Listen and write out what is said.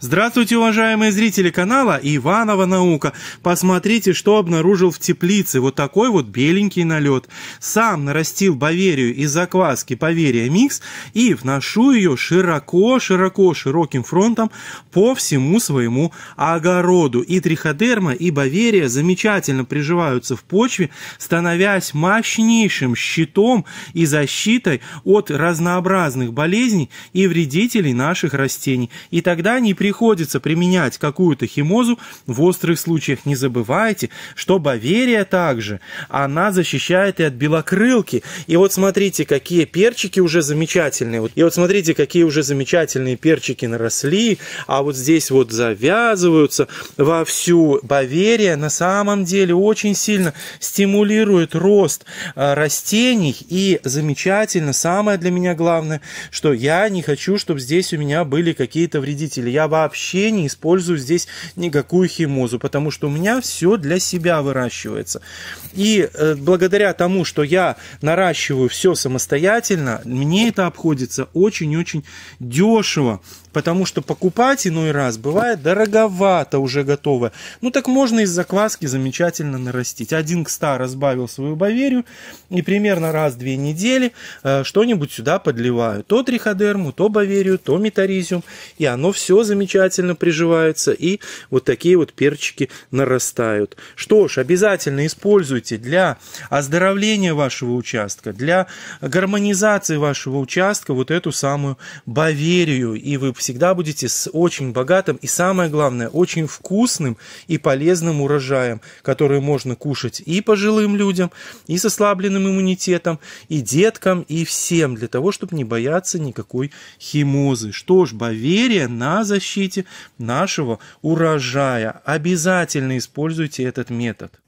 Здравствуйте, уважаемые зрители канала Иванова Наука. Посмотрите, что обнаружил в теплице. Вот такой вот беленький налет. Сам нарастил Баверию из закваски Баверия Микс и вношу ее широко-широко, широким фронтом по всему своему огороду. И триходерма, и Баверия замечательно приживаются в почве, становясь мощнейшим щитом и защитой от разнообразных болезней и вредителей наших растений. И тогда не приходится применять какую-то химозу в острых случаях. Не забывайте, что Баверия также, она защищает и от белокрылки. И вот смотрите, какие перчики уже замечательные. И вот смотрите, какие уже замечательные перчики наросли, а вот здесь вот завязываются вовсю. Баверия на самом деле очень сильно стимулирует рост э, растений. И замечательно, самое для меня главное, что я не хочу, чтобы здесь у меня были какие-то вредители. Я вообще не использую здесь никакую химозу, потому что у меня все для себя выращивается. И э, благодаря тому, что я наращиваю все самостоятельно, мне это обходится очень-очень дешево потому что покупать иной раз бывает дороговато уже готовое. Ну так можно из закваски замечательно нарастить. Один к 100 разбавил свою баверию и примерно раз в две недели э, что-нибудь сюда подливаю. То триходерму, то баверию, то метаризиум. И оно все замечательно замечательно приживаются, и вот такие вот перчики нарастают. Что ж, обязательно используйте для оздоровления вашего участка, для гармонизации вашего участка вот эту самую Баверию, и вы всегда будете с очень богатым и, самое главное, очень вкусным и полезным урожаем, который можно кушать и пожилым людям, и с ослабленным иммунитетом, и деткам, и всем, для того, чтобы не бояться никакой химозы. Что ж, Баверия на защиту защите нашего урожая. Обязательно используйте этот метод.